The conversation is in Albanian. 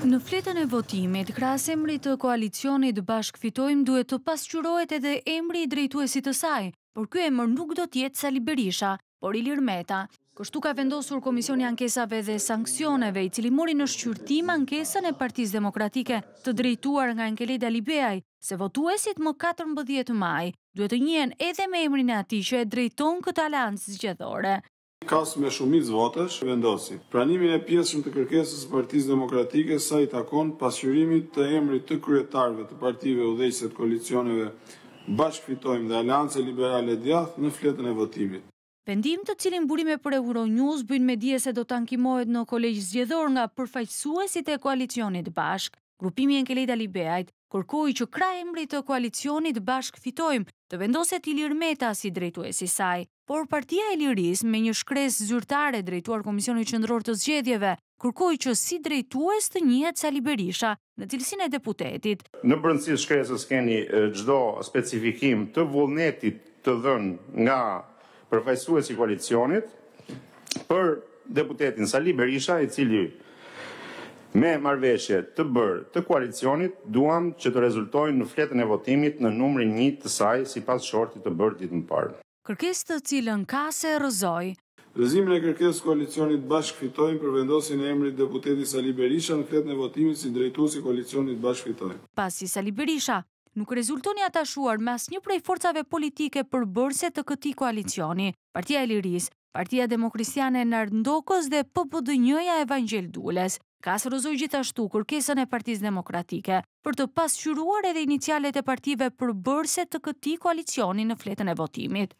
Në fletën e votimit, krasë emri të koalicionit bashk fitojmë duhet të pasqyrojt edhe emri i drejtuesit të saj, por kjo emër nuk do tjetë sa liberisha, por i lirmeta. Kështu ka vendosur Komisioni Ankesave dhe Sankcioneve i cili mori në shqyrtim ankesën e Partisë Demokratike të drejtuar nga enkeleda Libeaj, se votuesit më 14 maj duhet të njen edhe me emrin e ati që e drejton këtë alansë zgjedhore kas me shumit zvotesh vendosi. Pranimin e pjesëm të kërkesës partiz demokratike sa i takon pasqyrimit të emrit të kryetarve të partive u dhejqset koalicioneve bashkë fitojmë dhe alance liberale djath në fletën e votimit. Pendim të cilin burime për Euronews bëjnë me dje se do të ankimojt në kolegjë zgjedhor nga përfaqësuesit e koalicionit bashkë. Grupimi Enkelejda Libeajt kërkoj që kra emri të koalicionit bashk fitojmë të vendoset i Meta si drejtu e si saj, por partia e liris me një shkres zyrtare drejtuar Komisionit Qëndror të Zgjedjeve kërkoj që si drejtues të njët sa liberisha në cilësin e deputetit. Në brëndësi shkresës keni gjdo specifikim të vullnetit të dhën nga përfajsuesi koalicionit për deputetin Sali Berisha i cili Me marveshje të bërë të koalicionit, duam që të rezultojnë në fletën e votimit në numri një të saj si pas shorti të bërë ditë më parë. Kërkes të cilën ka se rëzoj. Rëzimin e kërkes koalicionit bashkë fitojnë për vendosin e emrit deputeti Sali Berisha në fletën e votimit si drejtu si koalicionit bashkë fitojnë. Pas si Sali Berisha, nuk rezultoni atashuar mas një prej forcave politike për bërse të këti koalicioni. Partia e Liris Partia Demokrisiane e Nardë Ndokos dhe PPD njëja Evangel Dules. Ka së rëzoj gjithashtu kërkesën e partiz demokratike për të pasqyruar edhe inicialet e partive për bërse të këti koalicioni në fletën e votimit.